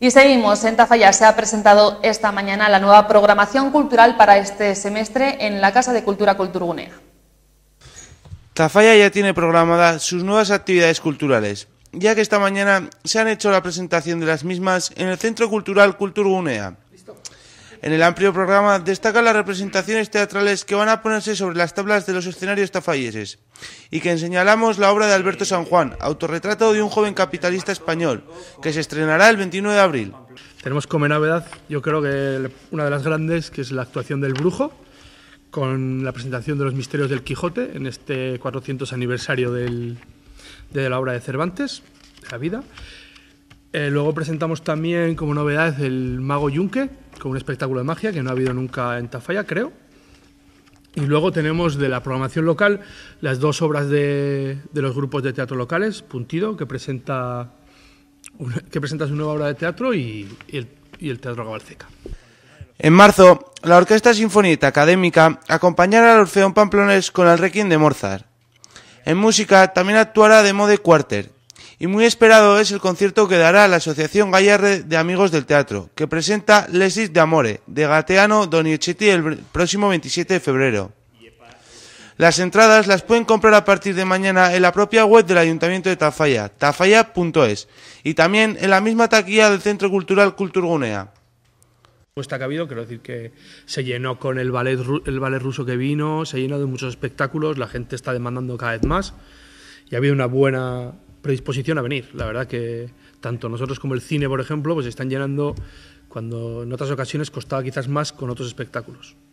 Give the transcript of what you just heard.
Y seguimos, en Tafalla se ha presentado esta mañana la nueva programación cultural para este semestre en la Casa de Cultura Culturgunea. Tafalla ya tiene programadas sus nuevas actividades culturales, ya que esta mañana se han hecho la presentación de las mismas en el Centro Cultural Culturgunea. En el amplio programa destacan las representaciones teatrales que van a ponerse sobre las tablas de los escenarios tafalleses y que señalamos la obra de Alberto San Juan, autorretrato de un joven capitalista español, que se estrenará el 21 de abril. Tenemos como novedad, yo creo que una de las grandes, que es la actuación del brujo, con la presentación de los misterios del Quijote en este 400 aniversario de la obra de Cervantes, la vida. Eh, luego presentamos también como novedad el Mago Yunque, con un espectáculo de magia que no ha habido nunca en Tafalla, creo. Y luego tenemos de la programación local las dos obras de, los grupos de teatro locales, Puntido, que presenta, que presenta su nueva obra de teatro, y, el, Teatro Gabalceca. En marzo, la Orquesta Sinfonita Académica acompañará al Orfeón Pamplones con el Requiem de Mozart. En música también actuará de Mode Quarter, y muy esperado es el concierto que dará la Asociación Gallarre de Amigos del Teatro, que presenta Lesis de Amore, de Gateano Donizetti el próximo 27 de febrero. Las entradas las pueden comprar a partir de mañana en la propia web del Ayuntamiento de Tafalla, tafalla.es, y también en la misma taquilla del Centro Cultural Culturgunea. Pues está cabido, quiero decir que se llenó con el ballet, el ballet ruso que vino, se llenó de muchos espectáculos, la gente está demandando cada vez más y ha habido una buena predisposición a venir. La verdad que tanto nosotros como el cine, por ejemplo, pues están llenando cuando en otras ocasiones costaba quizás más con otros espectáculos.